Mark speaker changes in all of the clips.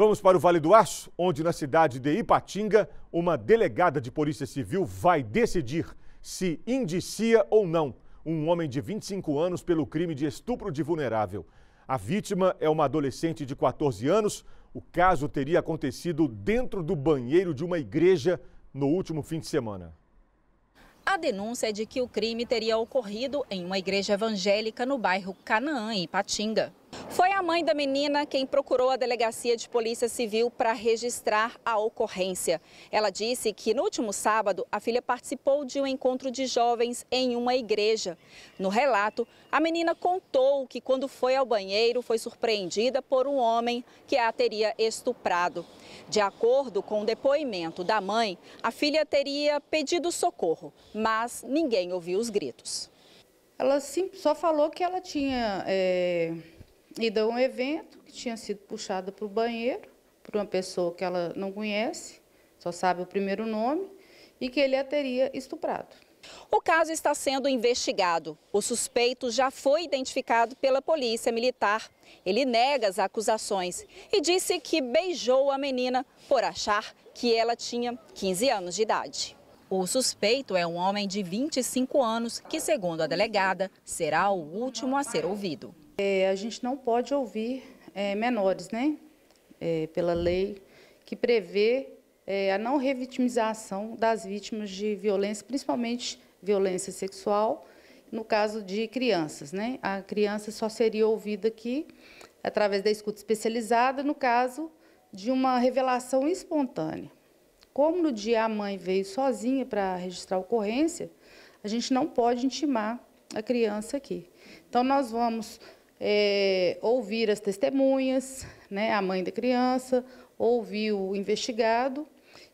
Speaker 1: Vamos para o Vale do Aço, onde na cidade de Ipatinga, uma delegada de Polícia Civil vai decidir se indicia ou não um homem de 25 anos pelo crime de estupro de vulnerável. A vítima é uma adolescente de 14 anos. O caso teria acontecido dentro do banheiro de uma igreja no último fim de semana.
Speaker 2: A denúncia é de que o crime teria ocorrido em uma igreja evangélica no bairro Canaã, Ipatinga. Foi a mãe da menina quem procurou a delegacia de polícia civil para registrar a ocorrência. Ela disse que no último sábado a filha participou de um encontro de jovens em uma igreja. No relato, a menina contou que quando foi ao banheiro foi surpreendida por um homem que a teria estuprado. De acordo com o depoimento da mãe, a filha teria pedido socorro, mas ninguém ouviu os gritos. Ela sim, só falou que
Speaker 3: ela tinha. É e deu um evento que tinha sido puxada para o banheiro, por uma pessoa que ela não conhece, só sabe o primeiro nome, e que ele a
Speaker 2: teria estuprado. O caso está sendo investigado. O suspeito já foi identificado pela polícia militar. Ele nega as acusações e disse que beijou a menina por achar que ela tinha 15 anos de idade. O suspeito é um homem de 25 anos que, segundo a delegada, será o último a ser ouvido. É, a gente não pode ouvir é, menores, né? É,
Speaker 3: pela lei que prevê é, a não revitimização das vítimas de violência, principalmente violência sexual, no caso de crianças, né? A criança só seria ouvida aqui através da escuta especializada, no caso de uma revelação espontânea. Como no dia a mãe veio sozinha para registrar a ocorrência, a gente não pode intimar a criança aqui. Então, nós vamos é, ouvir as testemunhas, né, a mãe da criança, ouvir o investigado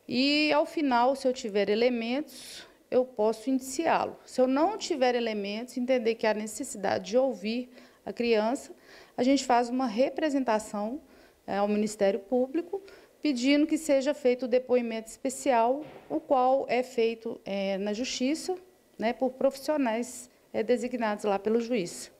Speaker 3: e, ao final, se eu tiver elementos, eu posso indiciá-lo. Se eu não tiver elementos, entender que há necessidade de ouvir a criança, a gente faz uma representação é, ao Ministério Público pedindo que seja feito o depoimento especial, o qual é feito é, na Justiça né, por profissionais é, designados lá pelo juiz.